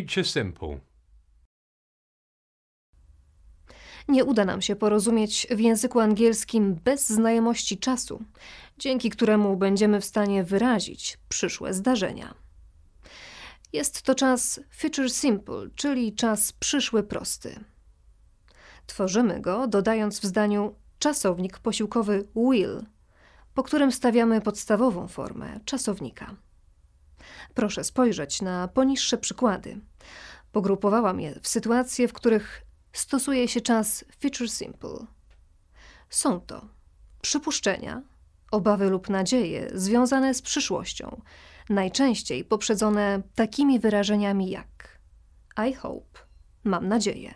Future Simple. Nie uda nam się porozumieć w języku angielskim bez znajomości czasu, dzięki któremu będziemy w stanie wyrazić przyszłe zdarzenia. Jest to czas future simple, czyli czas przyszły prosty. Tworzymy go dodając w zdaniu czasownik posiłkowy will, po którym stawiamy podstawową formę czasownika. Proszę spojrzeć na poniższe przykłady. Pogrupowałam je w sytuacje, w których stosuje się czas feature simple. Są to przypuszczenia, obawy lub nadzieje związane z przyszłością, najczęściej poprzedzone takimi wyrażeniami jak I hope, mam nadzieję,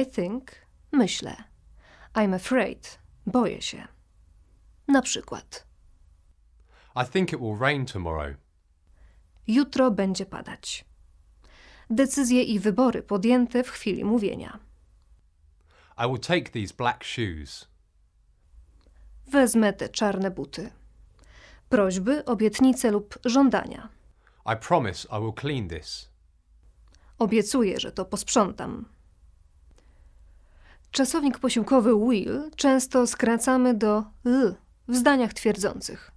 I think, myślę, I'm afraid, boję się. Na przykład. I think it will rain tomorrow. Jutro będzie padać. Decyzje i wybory podjęte w chwili mówienia. I will take these black shoes. Wezmę te czarne buty. Prośby, obietnice lub żądania. I promise I will clean this. Obiecuję, że to posprzątam. Czasownik posiłkowy will często skracamy do l w zdaniach twierdzących.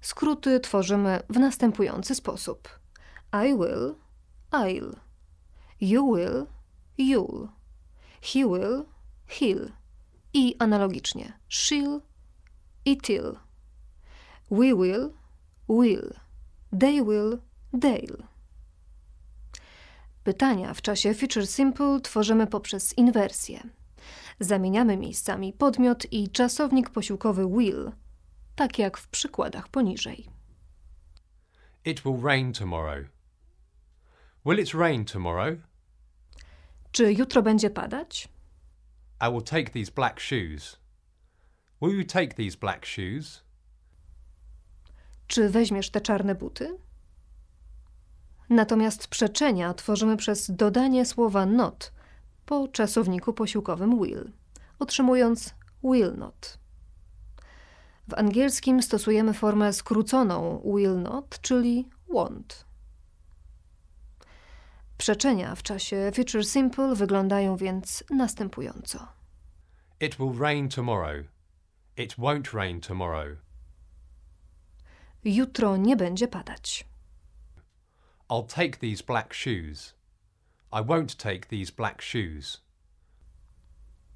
Skróty tworzymy w następujący sposób: I will, I'll. You will, you'll. He will, he'll. I analogicznie: she'll, it'll. We will, will. They will, they'll. Pytania w czasie Future Simple tworzymy poprzez inwersję. Zamieniamy miejscami podmiot i czasownik posiłkowy will – tak jak w przykładach poniżej. It will rain tomorrow. Will it rain tomorrow? Czy jutro będzie padać? I will take these black shoes. Will you take these black shoes? Czy weźmiesz te czarne buty? Natomiast przeczenia tworzymy przez dodanie słowa not po czasowniku posiłkowym will, otrzymując will not. W angielskim stosujemy formę skróconą will not, czyli won't. Przeczenia w czasie future simple wyglądają więc następująco. It will rain tomorrow. It won't rain tomorrow. Jutro nie będzie padać. I'll take these black shoes. I won't take these black shoes.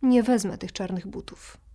Nie wezmę tych czarnych butów.